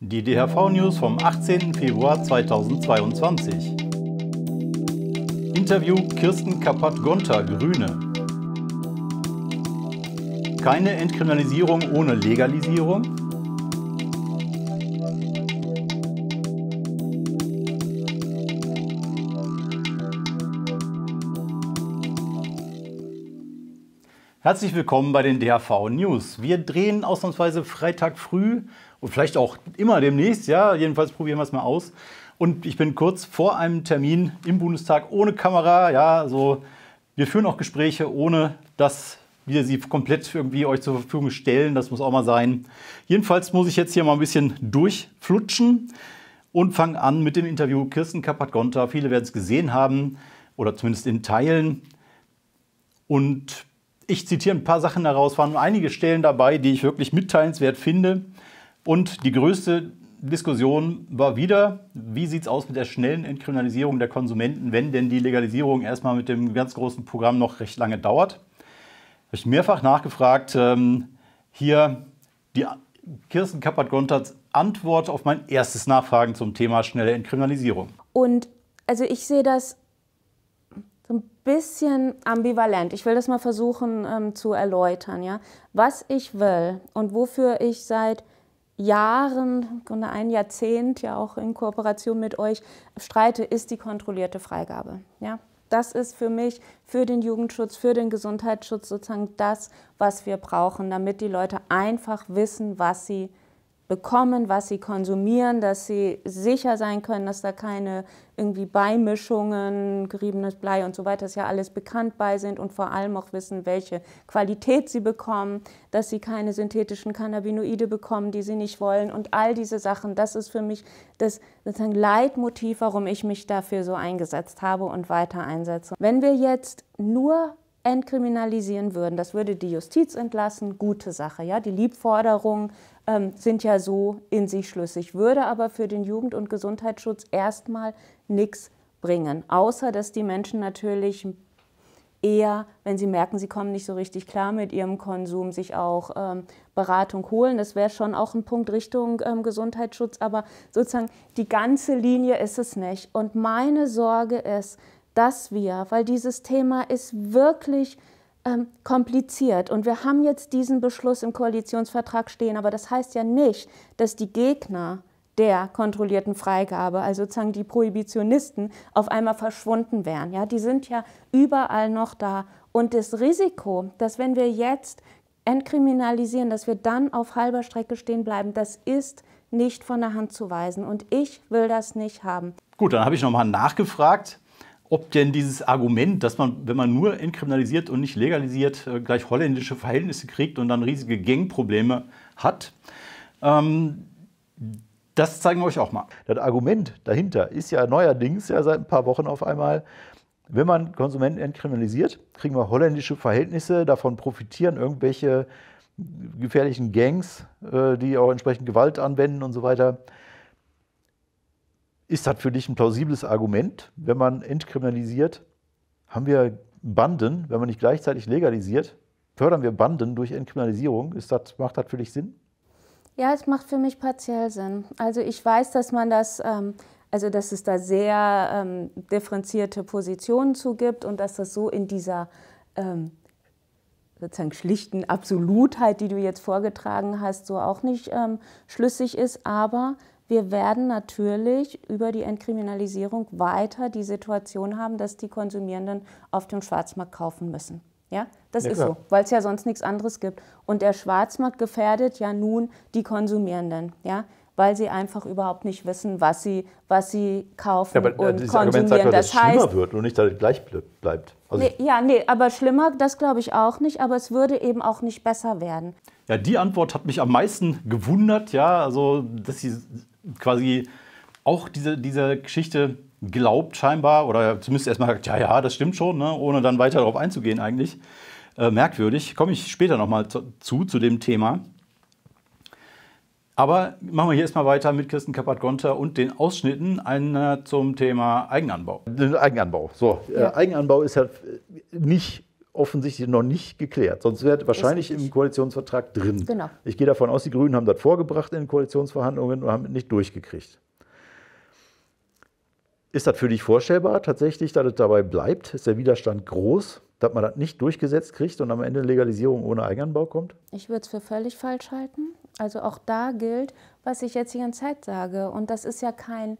Die DHV-News vom 18. Februar 2022. Interview Kirsten Kappert-Gonter, Grüne. Keine Entkriminalisierung ohne Legalisierung? Herzlich willkommen bei den DHV News. Wir drehen ausnahmsweise Freitag früh und vielleicht auch immer demnächst, ja, jedenfalls probieren wir es mal aus. Und ich bin kurz vor einem Termin im Bundestag ohne Kamera, ja, so wir führen auch Gespräche ohne dass wir sie komplett irgendwie euch zur Verfügung stellen, das muss auch mal sein. Jedenfalls muss ich jetzt hier mal ein bisschen durchflutschen und fange an mit dem Interview Kirsten Kappert-Gonta. Viele werden es gesehen haben oder zumindest in Teilen. Und ich zitiere ein paar Sachen daraus, waren einige Stellen dabei, die ich wirklich mitteilenswert finde. Und die größte Diskussion war wieder, wie sieht es aus mit der schnellen Entkriminalisierung der Konsumenten, wenn denn die Legalisierung erstmal mit dem ganz großen Programm noch recht lange dauert. Habe ich mehrfach nachgefragt. Ähm, hier die Kirsten Kappert-Gontatz Antwort auf mein erstes Nachfragen zum Thema schnelle Entkriminalisierung. Und also ich sehe das bisschen ambivalent. Ich will das mal versuchen ähm, zu erläutern. Ja? Was ich will und wofür ich seit Jahren, Grunde ein Jahrzehnt, ja auch in Kooperation mit euch streite, ist die kontrollierte Freigabe. Ja? Das ist für mich, für den Jugendschutz, für den Gesundheitsschutz sozusagen das, was wir brauchen, damit die Leute einfach wissen, was sie bekommen, was sie konsumieren, dass sie sicher sein können, dass da keine irgendwie Beimischungen, geriebenes Blei und so weiter, das ja alles bekannt bei sind und vor allem auch wissen, welche Qualität sie bekommen, dass sie keine synthetischen Cannabinoide bekommen, die sie nicht wollen und all diese Sachen. Das ist für mich das sozusagen Leitmotiv, warum ich mich dafür so eingesetzt habe und weiter einsetze. Wenn wir jetzt nur entkriminalisieren würden. Das würde die Justiz entlassen, gute Sache. Ja? Die Liebforderungen ähm, sind ja so in sich schlüssig, würde aber für den Jugend- und Gesundheitsschutz erstmal nichts bringen, außer dass die Menschen natürlich eher, wenn sie merken, sie kommen nicht so richtig klar mit ihrem Konsum, sich auch ähm, Beratung holen. Das wäre schon auch ein Punkt Richtung ähm, Gesundheitsschutz, aber sozusagen die ganze Linie ist es nicht. Und meine Sorge ist, dass wir, weil dieses Thema ist wirklich ähm, kompliziert und wir haben jetzt diesen Beschluss im Koalitionsvertrag stehen, aber das heißt ja nicht, dass die Gegner der kontrollierten Freigabe, also sozusagen die Prohibitionisten, auf einmal verschwunden wären. Ja, die sind ja überall noch da. Und das Risiko, dass wenn wir jetzt entkriminalisieren, dass wir dann auf halber Strecke stehen bleiben, das ist nicht von der Hand zu weisen. Und ich will das nicht haben. Gut, dann habe ich nochmal nachgefragt ob denn dieses Argument, dass man, wenn man nur entkriminalisiert und nicht legalisiert, äh, gleich holländische Verhältnisse kriegt und dann riesige Gangprobleme hat, ähm, das zeigen wir euch auch mal. Das Argument dahinter ist ja neuerdings ja seit ein paar Wochen auf einmal, wenn man Konsumenten entkriminalisiert, kriegen wir holländische Verhältnisse, davon profitieren irgendwelche gefährlichen Gangs, äh, die auch entsprechend Gewalt anwenden und so weiter. Ist das für dich ein plausibles Argument, wenn man entkriminalisiert? Haben wir Banden, wenn man nicht gleichzeitig legalisiert? Fördern wir Banden durch Entkriminalisierung? Ist das, macht das für dich Sinn? Ja, es macht für mich partiell Sinn. Also ich weiß, dass man das, ähm, also dass es da sehr ähm, differenzierte Positionen zu gibt und dass das so in dieser ähm, sozusagen schlichten Absolutheit, die du jetzt vorgetragen hast, so auch nicht ähm, schlüssig ist. Aber wir werden natürlich über die Entkriminalisierung weiter die Situation haben, dass die Konsumierenden auf dem Schwarzmarkt kaufen müssen. Ja, das ja, ist klar. so, weil es ja sonst nichts anderes gibt. Und der Schwarzmarkt gefährdet ja nun die Konsumierenden, ja, weil sie einfach überhaupt nicht wissen, was sie, was sie kaufen ja, aber, und dieses konsumieren. Argument sagt, dass das es heißt, schlimmer wird und nicht dass es gleich bleibt. Also nee, ja, nee, aber schlimmer, das glaube ich auch nicht, aber es würde eben auch nicht besser werden. Ja, die Antwort hat mich am meisten gewundert, ja, also dass sie quasi auch diese, diese Geschichte glaubt scheinbar oder zumindest erstmal sagt, ja, ja, das stimmt schon, ne? ohne dann weiter darauf einzugehen eigentlich. Äh, merkwürdig, komme ich später nochmal zu, zu, dem Thema. Aber machen wir hier erstmal weiter mit Kirsten Kappert-Gonter und den Ausschnitten einer zum Thema Eigenanbau. Eigenanbau, so. Ja. Äh, Eigenanbau ist ja nicht offensichtlich noch nicht geklärt. Sonst wäre wahrscheinlich im Koalitionsvertrag drin. Genau. Ich gehe davon aus, die Grünen haben das vorgebracht in den Koalitionsverhandlungen und haben es nicht durchgekriegt. Ist das für dich vorstellbar tatsächlich, dass es dabei bleibt? Ist der Widerstand groß, dass man das nicht durchgesetzt kriegt und am Ende Legalisierung ohne Eigenanbau kommt? Ich würde es für völlig falsch halten. Also auch da gilt, was ich jetzt hier in Zeit sage. Und das ist ja kein,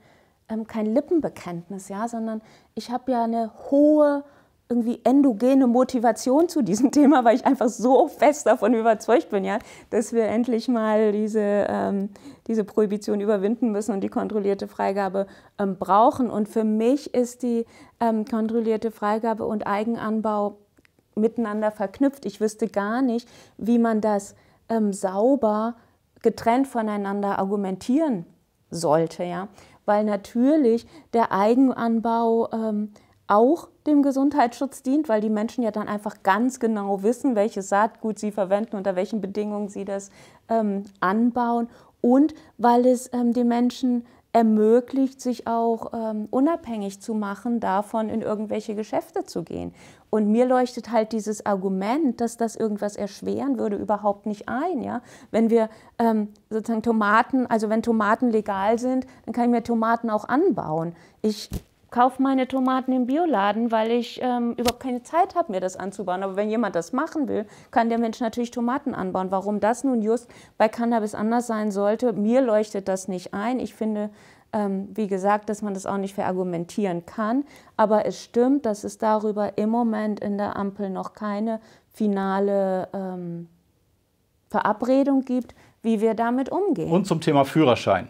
ähm, kein Lippenbekenntnis, ja, sondern ich habe ja eine hohe irgendwie endogene Motivation zu diesem Thema, weil ich einfach so fest davon überzeugt bin, ja, dass wir endlich mal diese, ähm, diese Prohibition überwinden müssen und die kontrollierte Freigabe ähm, brauchen. Und für mich ist die ähm, kontrollierte Freigabe und Eigenanbau miteinander verknüpft. Ich wüsste gar nicht, wie man das ähm, sauber getrennt voneinander argumentieren sollte, ja, weil natürlich der Eigenanbau ähm, auch dem Gesundheitsschutz dient, weil die Menschen ja dann einfach ganz genau wissen, welches Saatgut sie verwenden, unter welchen Bedingungen sie das ähm, anbauen und weil es ähm, den Menschen ermöglicht, sich auch ähm, unabhängig zu machen, davon in irgendwelche Geschäfte zu gehen. Und mir leuchtet halt dieses Argument, dass das irgendwas erschweren würde, überhaupt nicht ein. Ja? Wenn wir ähm, sozusagen Tomaten, also wenn Tomaten legal sind, dann kann ich mir Tomaten auch anbauen. Ich kaufe meine Tomaten im Bioladen, weil ich ähm, überhaupt keine Zeit habe, mir das anzubauen. Aber wenn jemand das machen will, kann der Mensch natürlich Tomaten anbauen. Warum das nun just bei Cannabis anders sein sollte, mir leuchtet das nicht ein. Ich finde, ähm, wie gesagt, dass man das auch nicht verargumentieren kann. Aber es stimmt, dass es darüber im Moment in der Ampel noch keine finale ähm, Verabredung gibt, wie wir damit umgehen. Und zum Thema Führerschein.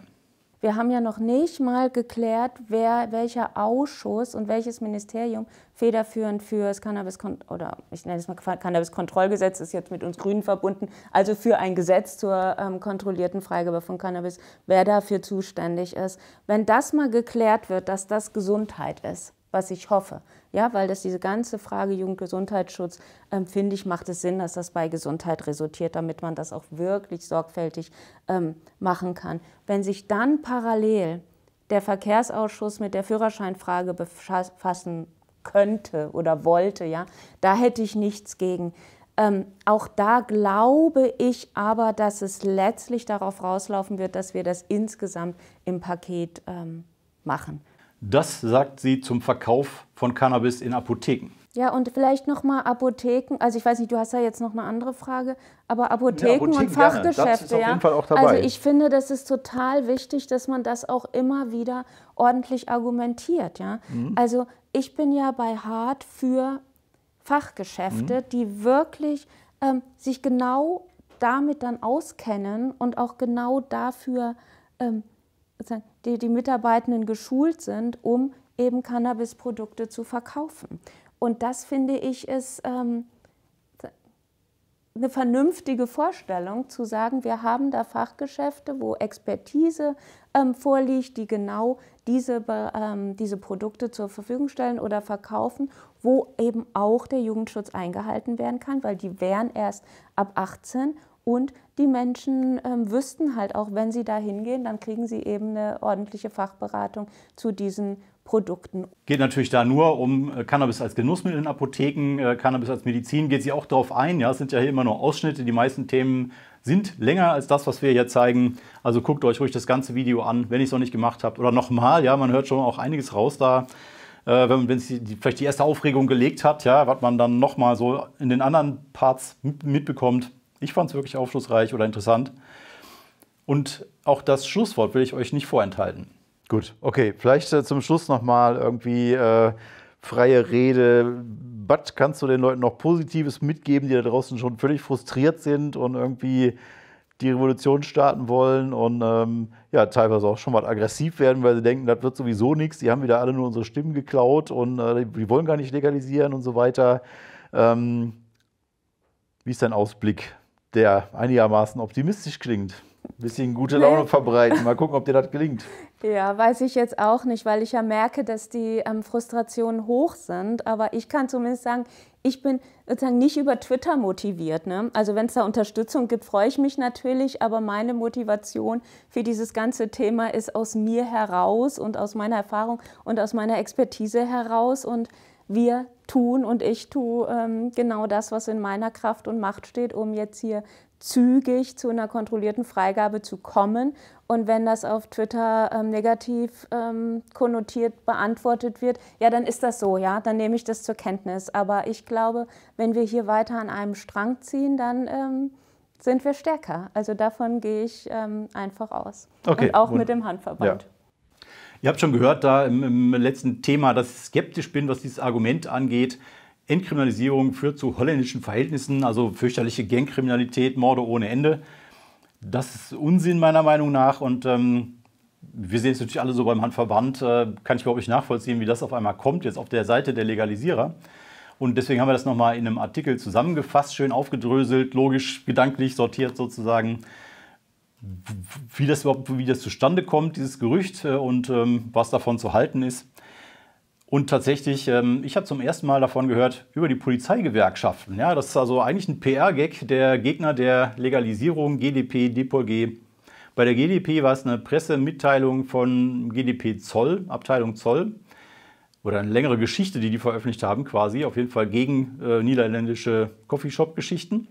Wir haben ja noch nicht mal geklärt, wer, welcher Ausschuss und welches Ministerium federführend für das Cannabis oder ich nenne es mal Cannabis-Kontrollgesetz ist jetzt mit uns Grünen verbunden, also für ein Gesetz zur ähm, kontrollierten Freigabe von Cannabis, wer dafür zuständig ist. Wenn das mal geklärt wird, dass das Gesundheit ist, was ich hoffe. Ja, weil das diese ganze Frage Jugendgesundheitsschutz, ähm, finde ich, macht es Sinn, dass das bei Gesundheit resultiert, damit man das auch wirklich sorgfältig ähm, machen kann. Wenn sich dann parallel der Verkehrsausschuss mit der Führerscheinfrage befassen könnte oder wollte, ja, da hätte ich nichts gegen. Ähm, auch da glaube ich aber, dass es letztlich darauf rauslaufen wird, dass wir das insgesamt im Paket ähm, machen. Das sagt sie zum Verkauf von Cannabis in Apotheken. Ja, und vielleicht nochmal Apotheken. Also ich weiß nicht, du hast ja jetzt noch eine andere Frage, aber Apotheken, ja, Apotheken und Fachgeschäfte. Das ist auf jeden Fall auch dabei. Also ich finde, das ist total wichtig, dass man das auch immer wieder ordentlich argumentiert. Ja? Mhm. Also ich bin ja bei Hart für Fachgeschäfte, mhm. die wirklich ähm, sich genau damit dann auskennen und auch genau dafür ähm, die, die Mitarbeitenden geschult sind, um eben Cannabisprodukte zu verkaufen. Und das finde ich ist ähm, eine vernünftige Vorstellung, zu sagen, wir haben da Fachgeschäfte, wo Expertise ähm, vorliegt, die genau diese, ähm, diese Produkte zur Verfügung stellen oder verkaufen, wo eben auch der Jugendschutz eingehalten werden kann, weil die wären erst ab 18 und die Menschen ähm, wüssten halt auch, wenn sie da hingehen, dann kriegen sie eben eine ordentliche Fachberatung zu diesen Produkten. Geht natürlich da nur um äh, Cannabis als Genussmittel in Apotheken, äh, Cannabis als Medizin, geht sie auch darauf ein. Ja, es sind ja hier immer nur Ausschnitte. Die meisten Themen sind länger als das, was wir hier zeigen. Also guckt euch ruhig das ganze Video an, wenn ihr es noch nicht gemacht habt. Oder nochmal, ja, man hört schon auch einiges raus da. Äh, wenn es vielleicht die erste Aufregung gelegt hat, ja, was man dann nochmal so in den anderen Parts mitbekommt, ich fand es wirklich aufschlussreich oder interessant. Und auch das Schlusswort will ich euch nicht vorenthalten. Gut, okay. Vielleicht äh, zum Schluss nochmal irgendwie äh, freie Rede. Was kannst du den Leuten noch Positives mitgeben, die da draußen schon völlig frustriert sind und irgendwie die Revolution starten wollen und ähm, ja, teilweise auch schon mal aggressiv werden, weil sie denken, das wird sowieso nichts, die haben wieder alle nur unsere Stimmen geklaut und äh, die wollen gar nicht legalisieren und so weiter. Ähm, wie ist dein Ausblick der einigermaßen optimistisch klingt. Ein bisschen gute Laune verbreiten. Mal gucken, ob dir das gelingt. Ja, weiß ich jetzt auch nicht, weil ich ja merke, dass die ähm, Frustrationen hoch sind. Aber ich kann zumindest sagen, ich bin sozusagen nicht über Twitter motiviert. Ne? Also wenn es da Unterstützung gibt, freue ich mich natürlich. Aber meine Motivation für dieses ganze Thema ist aus mir heraus und aus meiner Erfahrung und aus meiner Expertise heraus. Und wir tun und ich tue ähm, genau das, was in meiner Kraft und Macht steht, um jetzt hier zügig zu einer kontrollierten Freigabe zu kommen. Und wenn das auf Twitter ähm, negativ ähm, konnotiert beantwortet wird, ja, dann ist das so, ja, dann nehme ich das zur Kenntnis. Aber ich glaube, wenn wir hier weiter an einem Strang ziehen, dann ähm, sind wir stärker. Also davon gehe ich ähm, einfach aus. Okay, und auch wunderbar. mit dem Handverband. Ja. Ihr habt schon gehört, da im, im letzten Thema, dass ich skeptisch bin, was dieses Argument angeht. Entkriminalisierung führt zu holländischen Verhältnissen, also fürchterliche Gangkriminalität, Morde ohne Ende. Das ist Unsinn meiner Meinung nach und ähm, wir sehen es natürlich alle so beim Handverband. Äh, kann ich überhaupt nicht nachvollziehen, wie das auf einmal kommt, jetzt auf der Seite der Legalisierer. Und deswegen haben wir das nochmal in einem Artikel zusammengefasst, schön aufgedröselt, logisch, gedanklich sortiert sozusagen wie das überhaupt wieder zustande kommt, dieses Gerücht äh, und ähm, was davon zu halten ist. Und tatsächlich, ähm, ich habe zum ersten Mal davon gehört, über die Polizeigewerkschaften. Ja, das ist also eigentlich ein PR-Gag der Gegner der Legalisierung GDP, DPOG. Bei der GDP war es eine Pressemitteilung von GDP Zoll, Abteilung Zoll, oder eine längere Geschichte, die die veröffentlicht haben quasi, auf jeden Fall gegen äh, niederländische Coffeeshop-Geschichten.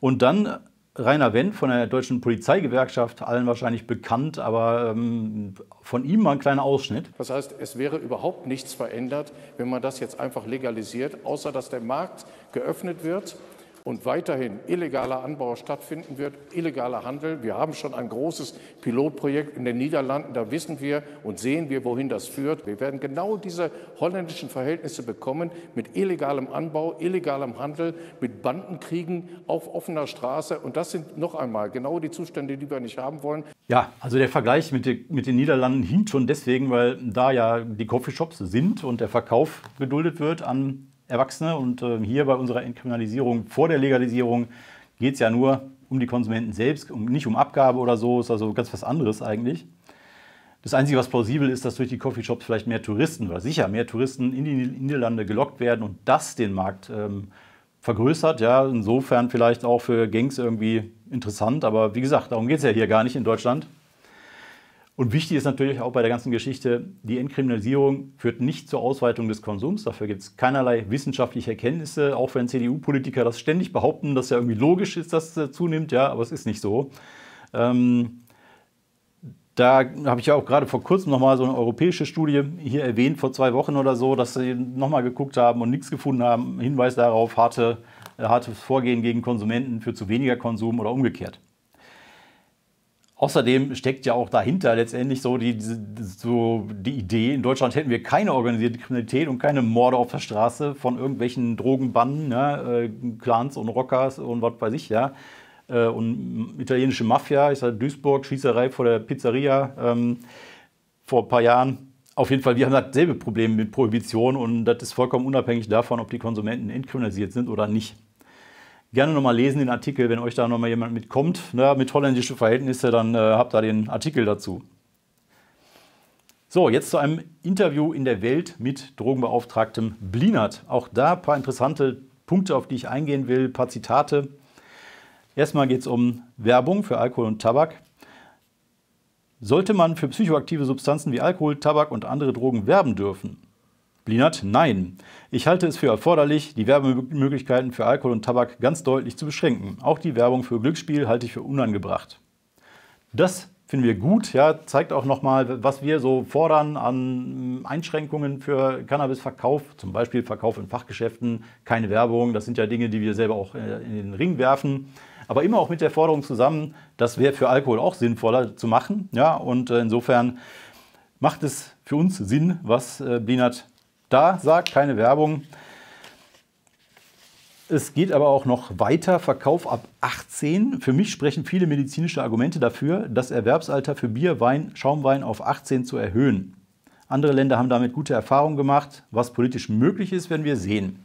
Und dann Rainer Wendt von der Deutschen Polizeigewerkschaft, allen wahrscheinlich bekannt, aber ähm, von ihm mal ein kleiner Ausschnitt. Das heißt, es wäre überhaupt nichts verändert, wenn man das jetzt einfach legalisiert, außer dass der Markt geöffnet wird und weiterhin illegaler Anbau stattfinden wird, illegaler Handel. Wir haben schon ein großes Pilotprojekt in den Niederlanden, da wissen wir und sehen wir, wohin das führt. Wir werden genau diese holländischen Verhältnisse bekommen mit illegalem Anbau, illegalem Handel, mit Bandenkriegen auf offener Straße. Und das sind noch einmal genau die Zustände, die wir nicht haben wollen. Ja, also der Vergleich mit, die, mit den Niederlanden hinkt schon deswegen, weil da ja die Coffeeshops sind und der Verkauf geduldet wird an Erwachsene. Und äh, hier bei unserer Entkriminalisierung vor der Legalisierung geht es ja nur um die Konsumenten selbst, um, nicht um Abgabe oder so, ist also ganz was anderes eigentlich. Das Einzige, was plausibel ist, dass durch die Coffeeshops vielleicht mehr Touristen oder sicher mehr Touristen in die Niederlande gelockt werden und das den Markt ähm, vergrößert. Ja, insofern vielleicht auch für Gangs irgendwie interessant. Aber wie gesagt, darum geht es ja hier gar nicht in Deutschland. Und wichtig ist natürlich auch bei der ganzen Geschichte, die Entkriminalisierung führt nicht zur Ausweitung des Konsums. Dafür gibt es keinerlei wissenschaftliche Erkenntnisse, auch wenn CDU-Politiker das ständig behaupten, dass ja irgendwie logisch ist, dass es zunimmt. Ja, aber es ist nicht so. Ähm, da habe ich ja auch gerade vor kurzem nochmal so eine europäische Studie hier erwähnt, vor zwei Wochen oder so, dass sie nochmal geguckt haben und nichts gefunden haben. Hinweis darauf, harte, äh, hartes Vorgehen gegen Konsumenten führt zu weniger Konsum oder umgekehrt. Außerdem steckt ja auch dahinter letztendlich so die, so die Idee, in Deutschland hätten wir keine organisierte Kriminalität und keine Morde auf der Straße von irgendwelchen Drogenbanden, ne, äh, Clans und Rockers und was weiß ich, ja. Äh, und italienische Mafia, ich sage Duisburg, Schießerei vor der Pizzeria ähm, vor ein paar Jahren. Auf jeden Fall, wir haben dasselbe Problem mit Prohibition und das ist vollkommen unabhängig davon, ob die Konsumenten entkriminalisiert sind oder nicht gerne nochmal lesen den Artikel, wenn euch da nochmal jemand mitkommt. Na, mit holländischen Verhältnissen, dann äh, habt da den Artikel dazu. So, jetzt zu einem Interview in der Welt mit Drogenbeauftragtem Blinert. Auch da ein paar interessante Punkte, auf die ich eingehen will, ein paar Zitate. Erstmal geht es um Werbung für Alkohol und Tabak. Sollte man für psychoaktive Substanzen wie Alkohol, Tabak und andere Drogen werben dürfen? Blinert, nein. Ich halte es für erforderlich, die Werbemöglichkeiten für Alkohol und Tabak ganz deutlich zu beschränken. Auch die Werbung für Glücksspiel halte ich für unangebracht. Das finden wir gut, ja, zeigt auch nochmal, was wir so fordern an Einschränkungen für Cannabisverkauf, zum Beispiel Verkauf in Fachgeschäften, keine Werbung, das sind ja Dinge, die wir selber auch äh, in den Ring werfen aber immer auch mit der Forderung zusammen, das wäre für Alkohol auch sinnvoller zu machen. Ja, und äh, insofern macht es für uns Sinn, was äh, Blinert da sagt, keine Werbung. Es geht aber auch noch weiter, Verkauf ab 18. Für mich sprechen viele medizinische Argumente dafür, das Erwerbsalter für Bier, Wein, Schaumwein auf 18 zu erhöhen. Andere Länder haben damit gute Erfahrungen gemacht. Was politisch möglich ist, werden wir sehen.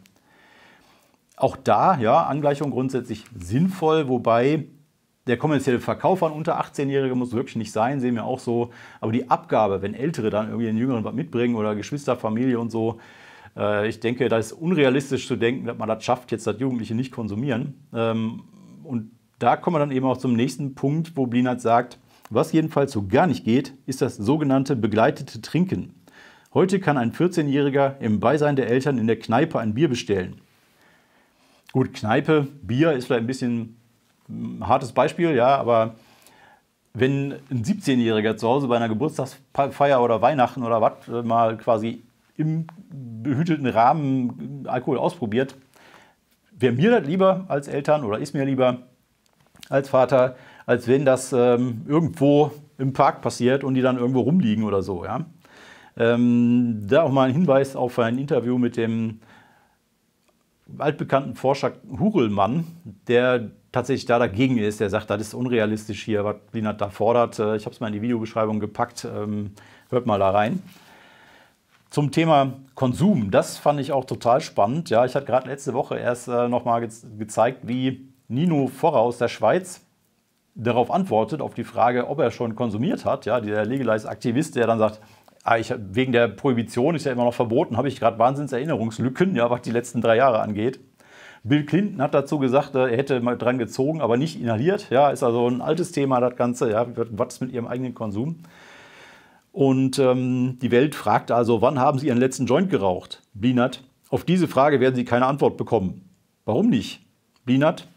Auch da, ja, Angleichung grundsätzlich sinnvoll, wobei der kommerzielle Verkauf an unter 18-Jährige muss wirklich nicht sein, sehen wir auch so. Aber die Abgabe, wenn Ältere dann irgendwie den Jüngeren was mitbringen oder Geschwisterfamilie und so, äh, ich denke, da ist unrealistisch zu denken, dass man das schafft, jetzt das Jugendliche nicht konsumieren. Ähm, und da kommen wir dann eben auch zum nächsten Punkt, wo Blinert sagt, was jedenfalls so gar nicht geht, ist das sogenannte begleitete Trinken. Heute kann ein 14-Jähriger im Beisein der Eltern in der Kneipe ein Bier bestellen. Gut, Kneipe, Bier ist vielleicht ein bisschen hartes Beispiel, ja, aber wenn ein 17-Jähriger zu Hause bei einer Geburtstagsfeier oder Weihnachten oder was mal quasi im behüteten Rahmen Alkohol ausprobiert, wäre mir das lieber als Eltern oder ist mir lieber als Vater, als wenn das ähm, irgendwo im Park passiert und die dann irgendwo rumliegen oder so. Ja? Ähm, da auch mal ein Hinweis auf ein Interview mit dem altbekannten Forscher Hurelmann, der tatsächlich da dagegen ist, der sagt, das ist unrealistisch hier, was Linat da fordert. Äh, ich habe es mal in die Videobeschreibung gepackt. Ähm, hört mal da rein. Zum Thema Konsum, das fand ich auch total spannend. Ja, ich hatte gerade letzte Woche erst äh, nochmal ge gezeigt, wie Nino Vorra aus der Schweiz darauf antwortet, auf die Frage, ob er schon konsumiert hat. Ja, der Legalize-Aktivist, der dann sagt, ah, ich, wegen der Prohibition ist ja immer noch verboten, habe ich gerade Wahnsinnserinnerungslücken, ja, was die letzten drei Jahre angeht. Bill Clinton hat dazu gesagt, äh, er hätte mal dran gezogen, aber nicht inhaliert. Ja, ist also ein altes Thema, das Ganze. Ja, was mit ihrem eigenen Konsum? Und ähm, die Welt fragt also, wann haben Sie Ihren letzten Joint geraucht? Blinat, auf diese Frage werden Sie keine Antwort bekommen. Warum nicht? Blinat,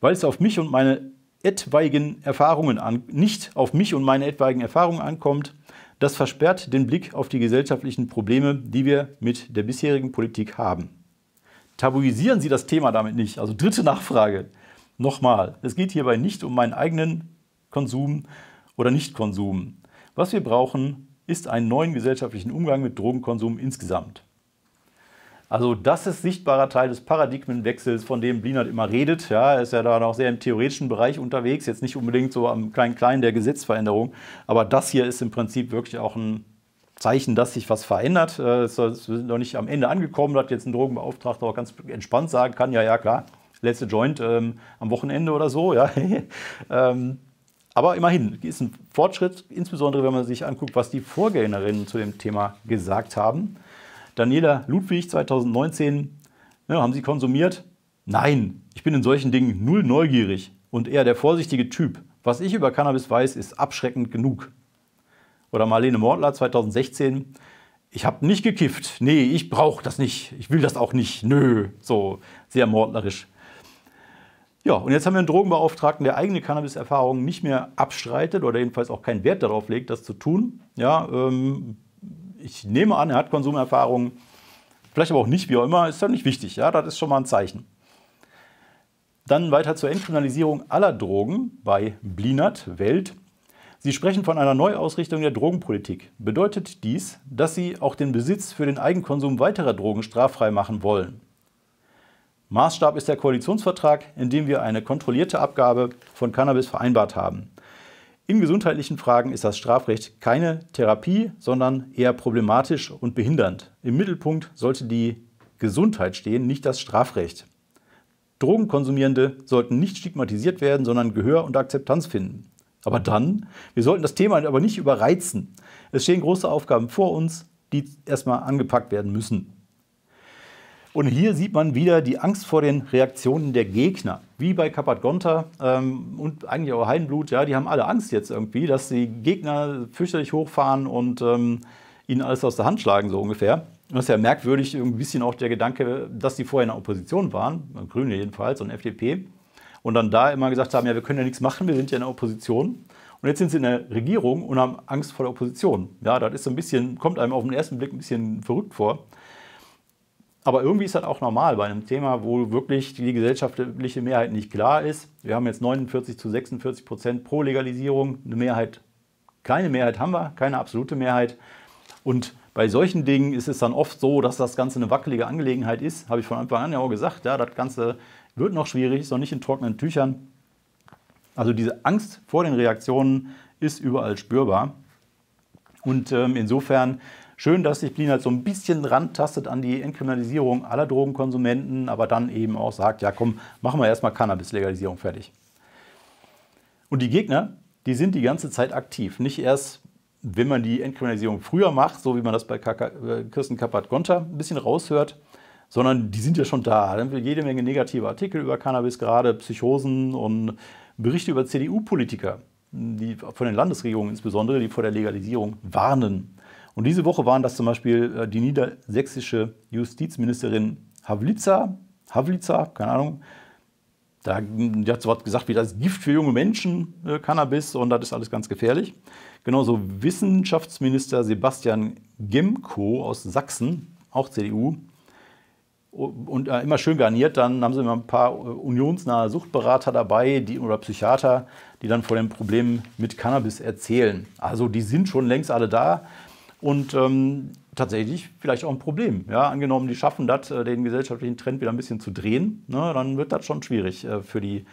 weil es auf mich und meine etwaigen Erfahrungen an, nicht auf mich und meine etwaigen Erfahrungen ankommt. Das versperrt den Blick auf die gesellschaftlichen Probleme, die wir mit der bisherigen Politik haben. Tabuisieren Sie das Thema damit nicht. Also dritte Nachfrage. Nochmal, es geht hierbei nicht um meinen eigenen Konsum oder Nichtkonsum. Was wir brauchen, ist einen neuen gesellschaftlichen Umgang mit Drogenkonsum insgesamt. Also das ist sichtbarer Teil des Paradigmenwechsels, von dem Blinert immer redet. Ja, er ist ja da noch sehr im theoretischen Bereich unterwegs, jetzt nicht unbedingt so am Klein-Klein der Gesetzveränderung. Aber das hier ist im Prinzip wirklich auch ein Zeichen, dass sich was verändert. Wir äh, sind noch nicht am Ende angekommen, dass jetzt ein Drogenbeauftragter auch ganz entspannt sagen kann, ja, ja, klar, letzte Joint ähm, am Wochenende oder so. Ja. ähm, aber immerhin ist ein Fortschritt, insbesondere wenn man sich anguckt, was die Vorgängerinnen zu dem Thema gesagt haben. Daniela Ludwig 2019, ne, haben Sie konsumiert? Nein, ich bin in solchen Dingen null neugierig und eher der vorsichtige Typ. Was ich über Cannabis weiß, ist abschreckend genug oder Marlene Mortler 2016, ich habe nicht gekifft. Nee, ich brauche das nicht. Ich will das auch nicht. Nö. So sehr mordlerisch. Ja, und jetzt haben wir einen Drogenbeauftragten, der eigene Cannabis-Erfahrungen nicht mehr abstreitet oder jedenfalls auch keinen Wert darauf legt, das zu tun. Ja, ähm, ich nehme an, er hat Konsumerfahrungen, vielleicht aber auch nicht, wie auch immer, ist ja nicht wichtig. Ja, das ist schon mal ein Zeichen. Dann weiter zur Entkriminalisierung aller Drogen bei Blinert Welt. Sie sprechen von einer Neuausrichtung der Drogenpolitik. Bedeutet dies, dass Sie auch den Besitz für den Eigenkonsum weiterer Drogen straffrei machen wollen? Maßstab ist der Koalitionsvertrag, in dem wir eine kontrollierte Abgabe von Cannabis vereinbart haben. In gesundheitlichen Fragen ist das Strafrecht keine Therapie, sondern eher problematisch und behindernd. Im Mittelpunkt sollte die Gesundheit stehen, nicht das Strafrecht. Drogenkonsumierende sollten nicht stigmatisiert werden, sondern Gehör und Akzeptanz finden. Aber dann, wir sollten das Thema aber nicht überreizen. Es stehen große Aufgaben vor uns, die erstmal angepackt werden müssen. Und hier sieht man wieder die Angst vor den Reaktionen der Gegner. Wie bei Kapat-Gonta ähm, und eigentlich auch Heidenblut, ja, die haben alle Angst jetzt irgendwie, dass die Gegner fürchterlich hochfahren und ähm, ihnen alles aus der Hand schlagen, so ungefähr. das ist ja merkwürdig, ein bisschen auch der Gedanke, dass die vorher in der Opposition waren, Grüne jedenfalls und FDP und dann da immer gesagt haben, ja, wir können ja nichts machen, wir sind ja in der Opposition. Und jetzt sind sie in der Regierung und haben Angst vor der Opposition. Ja, das ist so ein bisschen, kommt einem auf den ersten Blick ein bisschen verrückt vor. Aber irgendwie ist das auch normal bei einem Thema, wo wirklich die gesellschaftliche Mehrheit nicht klar ist. Wir haben jetzt 49 zu 46 Prozent pro Legalisierung. Eine Mehrheit, keine Mehrheit haben wir, keine absolute Mehrheit. Und bei solchen Dingen ist es dann oft so, dass das Ganze eine wackelige Angelegenheit ist. Habe ich von Anfang an ja auch gesagt. Ja, das Ganze wird noch schwierig, ist noch nicht in trockenen Tüchern. Also diese Angst vor den Reaktionen ist überall spürbar. Und ähm, insofern schön, dass sich Blinert so ein bisschen rantastet an die Entkriminalisierung aller Drogenkonsumenten, aber dann eben auch sagt, ja komm, machen wir erstmal Cannabis-Legalisierung fertig. Und die Gegner, die sind die ganze Zeit aktiv. Nicht erst, wenn man die Entkriminalisierung früher macht, so wie man das bei äh, Kirsten Kappert-Gonter ein bisschen raushört, sondern die sind ja schon da. Dann will jede Menge negative Artikel über Cannabis, gerade Psychosen und Berichte über CDU-Politiker, die von den Landesregierungen insbesondere, die vor der Legalisierung warnen. Und diese Woche waren das zum Beispiel äh, die niedersächsische Justizministerin Havlitza, Havlitza, keine Ahnung, da, die hat so was gesagt wie das Gift für junge Menschen, äh, Cannabis, und das ist alles ganz gefährlich. Genauso Wissenschaftsminister Sebastian Gemko aus Sachsen, auch CDU, und äh, immer schön garniert, dann haben sie immer ein paar äh, unionsnahe Suchtberater dabei die, oder Psychiater, die dann von den Problemen mit Cannabis erzählen. Also die sind schon längst alle da und ähm, tatsächlich vielleicht auch ein Problem. Ja, angenommen, die schaffen das, äh, den gesellschaftlichen Trend wieder ein bisschen zu drehen, ne, dann wird das schon schwierig äh, für die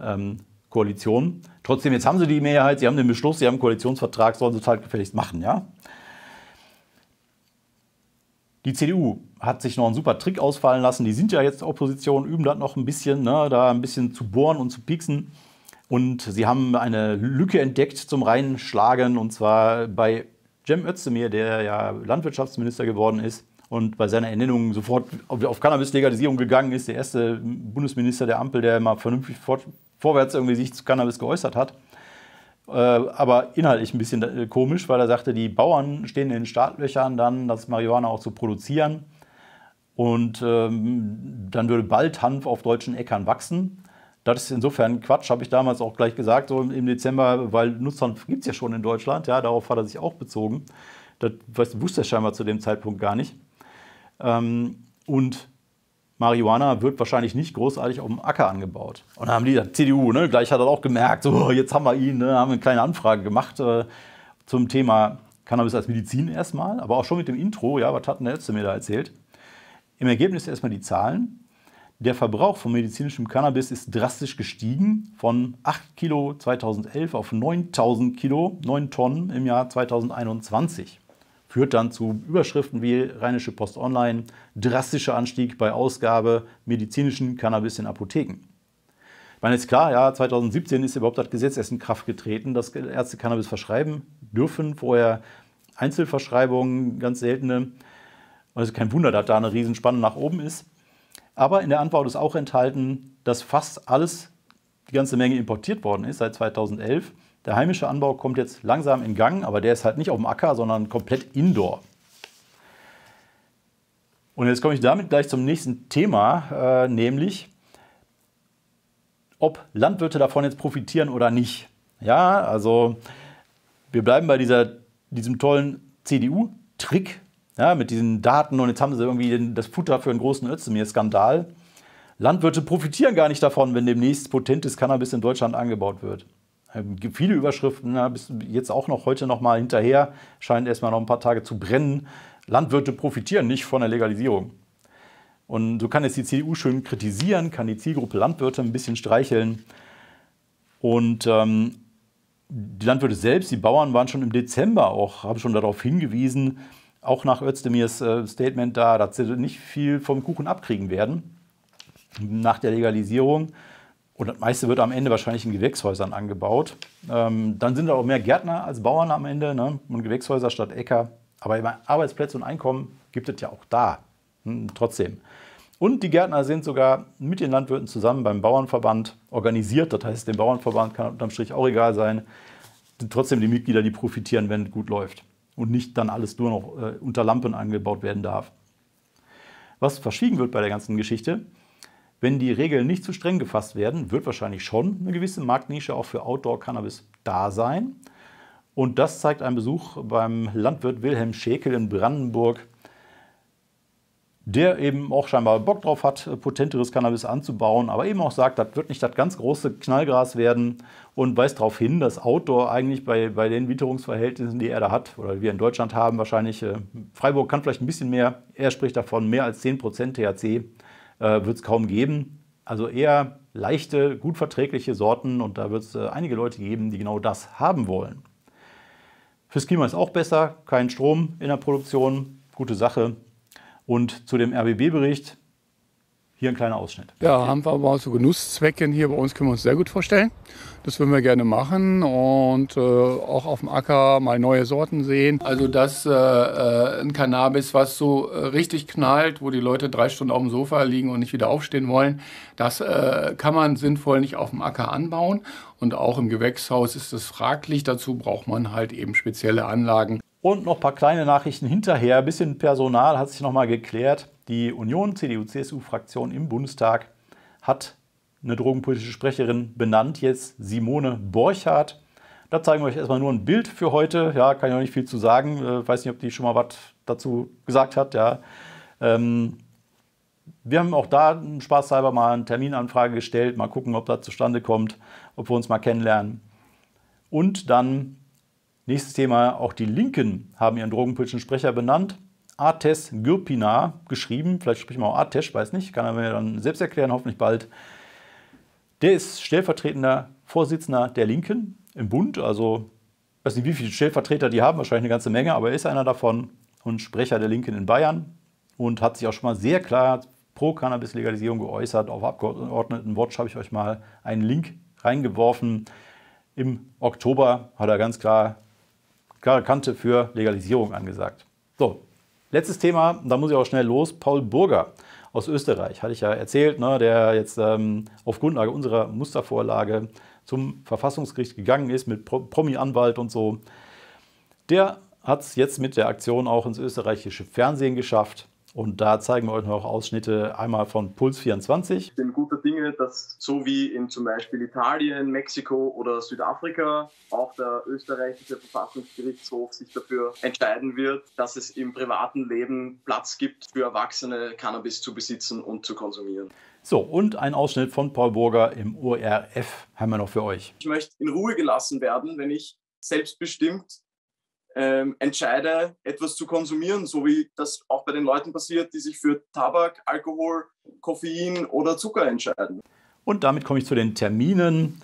ähm, Koalition. Trotzdem, jetzt haben sie die Mehrheit, sie haben den Beschluss, sie haben einen Koalitionsvertrag, sollen sie es halt gefälligst machen, ja. Die CDU hat sich noch einen super Trick ausfallen lassen. Die sind ja jetzt Opposition, üben das noch ein bisschen, ne, da ein bisschen zu bohren und zu pieksen. Und sie haben eine Lücke entdeckt zum Reinschlagen und zwar bei Cem Özdemir, der ja Landwirtschaftsminister geworden ist und bei seiner Ernennung sofort auf Cannabis-Legalisierung gegangen ist, der erste Bundesminister der Ampel, der mal vernünftig vor, vorwärts irgendwie sich zu Cannabis geäußert hat. Äh, aber inhaltlich ein bisschen äh, komisch, weil er sagte, die Bauern stehen in den Startlöchern dann, das Marihuana auch zu produzieren. Und ähm, dann würde bald Hanf auf deutschen Äckern wachsen. Das ist insofern Quatsch, habe ich damals auch gleich gesagt, so im Dezember, weil Nutzhanf gibt es ja schon in Deutschland. Ja, darauf hat er sich auch bezogen. Das wusste er scheinbar zu dem Zeitpunkt gar nicht. Ähm, und Marihuana wird wahrscheinlich nicht großartig auf dem Acker angebaut. Und dann haben die CDU, ne, gleich hat er auch gemerkt, so, jetzt haben wir ihn, ne, haben eine kleine Anfrage gemacht äh, zum Thema Cannabis als Medizin erstmal, aber auch schon mit dem Intro, ja, was hat der letzte mir da erzählt? Im Ergebnis erstmal die Zahlen. Der Verbrauch von medizinischem Cannabis ist drastisch gestiegen von 8 Kilo 2011 auf 9000 Kilo, 9 Tonnen im Jahr 2021 führt dann zu Überschriften wie Rheinische Post Online, drastischer Anstieg bei Ausgabe medizinischen Cannabis in Apotheken. Ich meine, ist klar, ja, 2017 ist überhaupt das Gesetz erst in Kraft getreten, dass Ärzte Cannabis verschreiben dürfen. Vorher Einzelverschreibungen, ganz seltene. Also kein Wunder, dass da eine Riesenspanne nach oben ist. Aber in der Antwort ist auch enthalten, dass fast alles, die ganze Menge importiert worden ist seit 2011 der heimische Anbau kommt jetzt langsam in Gang, aber der ist halt nicht auf dem Acker, sondern komplett indoor. Und jetzt komme ich damit gleich zum nächsten Thema, äh, nämlich ob Landwirte davon jetzt profitieren oder nicht. Ja, also wir bleiben bei dieser, diesem tollen CDU-Trick ja, mit diesen Daten und jetzt haben sie irgendwie das Futter für einen großen Özdemir-Skandal. Landwirte profitieren gar nicht davon, wenn demnächst potentes Cannabis in Deutschland angebaut wird. Äh, Gibt viele Überschriften, na, bist jetzt auch noch heute noch mal hinterher, scheint erstmal noch ein paar Tage zu brennen. Landwirte profitieren nicht von der Legalisierung. Und so kann jetzt die CDU schön kritisieren, kann die Zielgruppe Landwirte ein bisschen streicheln. Und ähm, die Landwirte selbst, die Bauern waren schon im Dezember auch, haben schon darauf hingewiesen, auch nach Özdemirs äh, Statement da, dass sie nicht viel vom Kuchen abkriegen werden nach der Legalisierung. Und das meiste wird am Ende wahrscheinlich in Gewächshäusern angebaut. Ähm, dann sind da auch mehr Gärtner als Bauern am Ende ne? und Gewächshäuser statt Äcker. Aber Arbeitsplätze und Einkommen gibt es ja auch da. Hm, trotzdem. Und die Gärtner sind sogar mit den Landwirten zusammen beim Bauernverband organisiert. Das heißt, dem Bauernverband kann unterm Strich auch egal sein. Trotzdem die Mitglieder, die profitieren, wenn es gut läuft. Und nicht dann alles nur noch äh, unter Lampen angebaut werden darf. Was verschwiegen wird bei der ganzen Geschichte, wenn die Regeln nicht zu streng gefasst werden, wird wahrscheinlich schon eine gewisse Marktnische auch für Outdoor-Cannabis da sein. Und das zeigt ein Besuch beim Landwirt Wilhelm Schekel in Brandenburg, der eben auch scheinbar Bock drauf hat, potenteres Cannabis anzubauen, aber eben auch sagt, das wird nicht das ganz große Knallgras werden und weist darauf hin, dass Outdoor eigentlich bei, bei den Witterungsverhältnissen, die er da hat oder wir in Deutschland haben, wahrscheinlich, äh, Freiburg kann vielleicht ein bisschen mehr, er spricht davon mehr als 10% THC, äh, wird es kaum geben. Also eher leichte, gut verträgliche Sorten und da wird es äh, einige Leute geben, die genau das haben wollen. Fürs Klima ist auch besser, kein Strom in der Produktion, gute Sache. Und zu dem RBB-Bericht, hier ein kleiner Ausschnitt. Ja, haben wir aber zu so Genusszwecken hier bei uns können wir uns sehr gut vorstellen. Das würden wir gerne machen und äh, auch auf dem Acker mal neue Sorten sehen. Also das äh, äh ein Cannabis, was so äh, richtig knallt, wo die Leute drei Stunden auf dem Sofa liegen und nicht wieder aufstehen wollen, das äh, kann man sinnvoll nicht auf dem Acker anbauen. Und auch im Gewächshaus ist es fraglich. Dazu braucht man halt eben spezielle Anlagen. Und noch ein paar kleine Nachrichten hinterher. Ein bisschen Personal hat sich nochmal geklärt. Die Union CDU-CSU-Fraktion im Bundestag hat eine drogenpolitische Sprecherin benannt, jetzt Simone Borchardt. Da zeigen wir euch erstmal nur ein Bild für heute. Ja, kann ich noch nicht viel zu sagen. Äh, weiß nicht, ob die schon mal was dazu gesagt hat. Ja. Ähm, wir haben auch da spaßhalber mal eine Terminanfrage gestellt. Mal gucken, ob das zustande kommt, ob wir uns mal kennenlernen. Und dann nächstes Thema: auch die Linken haben ihren drogenpolitischen Sprecher benannt. Artes Gürpina geschrieben. Vielleicht spricht man auch Artes, weiß nicht. Kann er mir dann selbst erklären, hoffentlich bald. Der ist stellvertretender Vorsitzender der Linken im Bund. Also, ich weiß nicht, wie viele Stellvertreter die haben, wahrscheinlich eine ganze Menge, aber er ist einer davon und Sprecher der Linken in Bayern und hat sich auch schon mal sehr klar pro Cannabis-Legalisierung geäußert. Auf Abgeordnetenwatch habe ich euch mal einen Link reingeworfen. Im Oktober hat er ganz klar klare Kante für Legalisierung angesagt. So, Letztes Thema, da muss ich auch schnell los, Paul Burger aus Österreich, hatte ich ja erzählt, ne, der jetzt ähm, auf Grundlage unserer Mustervorlage zum Verfassungsgericht gegangen ist mit Promi-Anwalt und so. Der hat es jetzt mit der Aktion auch ins österreichische Fernsehen geschafft. Und da zeigen wir euch noch Ausschnitte einmal von Puls 24. Ich bin guter Dinge, dass so wie in zum Beispiel Italien, Mexiko oder Südafrika auch der österreichische Verfassungsgerichtshof sich dafür entscheiden wird, dass es im privaten Leben Platz gibt für Erwachsene, Cannabis zu besitzen und zu konsumieren. So, und ein Ausschnitt von Paul Burger im ORF haben wir noch für euch. Ich möchte in Ruhe gelassen werden, wenn ich selbstbestimmt ähm, entscheide, etwas zu konsumieren, so wie das auch bei den Leuten passiert, die sich für Tabak, Alkohol, Koffein oder Zucker entscheiden. Und damit komme ich zu den Terminen.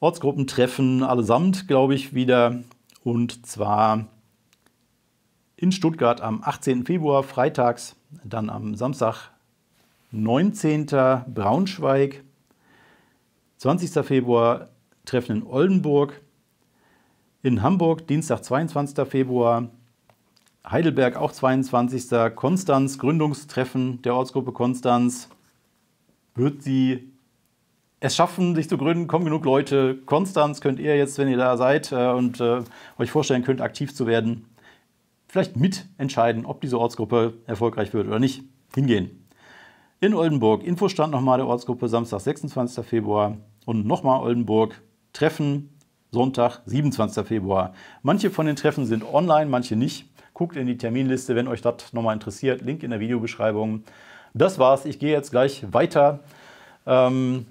Ortsgruppentreffen allesamt, glaube ich, wieder. Und zwar in Stuttgart am 18. Februar, freitags, dann am Samstag 19. Braunschweig, 20. Februar Treffen in Oldenburg, in Hamburg Dienstag, 22. Februar. Heidelberg auch 22. Konstanz, Gründungstreffen der Ortsgruppe Konstanz. Wird sie es schaffen, sich zu gründen, kommen genug Leute. Konstanz könnt ihr jetzt, wenn ihr da seid äh, und äh, euch vorstellen könnt, aktiv zu werden, vielleicht mitentscheiden, ob diese Ortsgruppe erfolgreich wird oder nicht. Hingehen. In Oldenburg, Infostand nochmal der Ortsgruppe, Samstag, 26. Februar. Und nochmal Oldenburg, Treffen Sonntag, 27. Februar. Manche von den Treffen sind online, manche nicht. Guckt in die Terminliste, wenn euch das nochmal interessiert. Link in der Videobeschreibung. Das war's. Ich gehe jetzt gleich weiter. Ähm,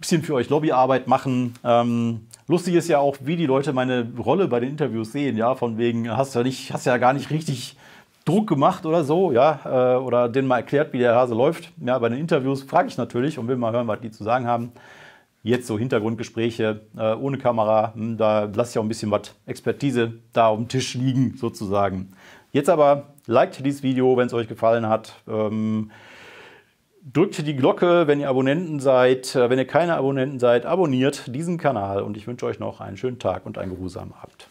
bisschen für euch Lobbyarbeit machen. Ähm, lustig ist ja auch, wie die Leute meine Rolle bei den Interviews sehen. Ja, von wegen, hast ja, nicht, hast ja gar nicht richtig Druck gemacht oder so, ja, äh, oder denen mal erklärt, wie der Hase läuft. Ja, bei den Interviews frage ich natürlich und will mal hören, was die zu sagen haben. Jetzt so Hintergrundgespräche äh, ohne Kamera, hm, da lasse ich auch ein bisschen was Expertise da auf dem Tisch liegen sozusagen. Jetzt aber liked dieses Video, wenn es euch gefallen hat. Ähm, drückt die Glocke, wenn ihr Abonnenten seid. Äh, wenn ihr keine Abonnenten seid, abonniert diesen Kanal und ich wünsche euch noch einen schönen Tag und einen geruhsamen Abend.